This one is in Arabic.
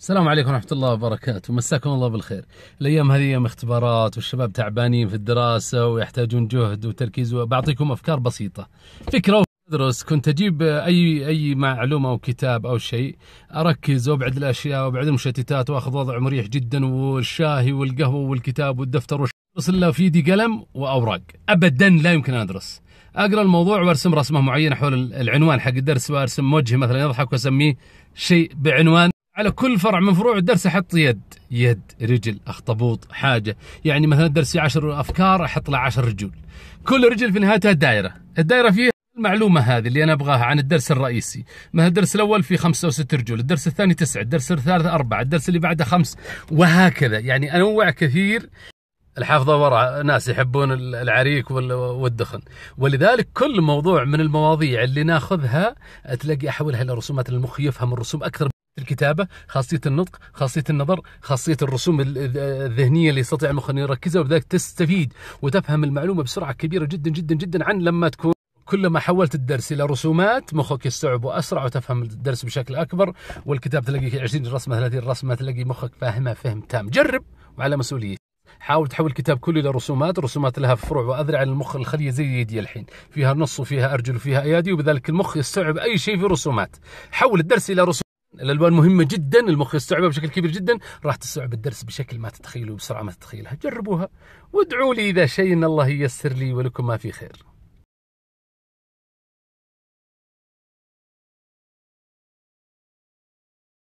السلام عليكم ورحمة الله وبركاته، مساكم الله بالخير. الأيام هذه أيام اختبارات والشباب تعبانين في الدراسة ويحتاجون جهد وتركيز وبعطيكم أفكار بسيطة. فكرة أدرس كنت أجيب أي أي معلومة أو كتاب أو شيء أركز وأبعد الأشياء وأبعد المشتتات وأخذ وضع مريح جدا والشاهي والقهوة والكتاب والدفتر بس إلا في يدي قلم وأوراق أبدا لا يمكن أدرس. اقرا الموضوع وارسم رسمه معينه حول العنوان حق الدرس وارسم موجه مثلا يضحك واسميه شيء بعنوان على كل فرع من فروع الدرس احط يد يد رجل اخطبوط حاجه يعني مثلا درسي 10 افكار احط له 10 رجول كل رجل في نهايتها دائره الدائره فيها المعلومة هذه اللي أنا أبغاها عن الدرس الرئيسي مثلا الدرس الأول فيه خمسة وست رجول الدرس الثاني تسعة الدرس الثالث أربعة الدرس اللي بعده خمس وهكذا يعني أنوع كثير الحافظة وراء ناس يحبون العريك والدخن ولذلك كل موضوع من المواضيع اللي ناخذها تلاقي أحولها إلى رسومات المخ يفهم الرسوم أكثر الكتابه خاصيه النطق خاصيه النظر خاصيه الرسوم الذهنيه اللي يستطيع المخ ان يركزها وبذلك تستفيد وتفهم المعلومه بسرعه كبيره جدا جدا جدا عن لما تكون كلما حولت الدرس الى رسومات مخك يستوعب اسرع وتفهم الدرس بشكل اكبر والكتاب تلاقي 20 رسمه 30 رسمه تلاقي مخك فاهمها فهم تام جرب وعلى مسؤوليه حاول تحول الكتاب كله الى رسومات، رسومات لها فروع واذرع للمخ الخليه زي يدي الحين، فيها نص وفيها ارجل وفيها ايادي وبذلك المخ يستوعب اي شيء في رسومات. حول الدرس الى رسومات الالوان مهمه جدا المخ يستوعبها بشكل كبير جدا راح تستوعب الدرس بشكل ما تتخيله بسرعه ما تتخيلها جربوها وادعوا لي اذا شيء ان الله ييسر لي ولكم ما في خير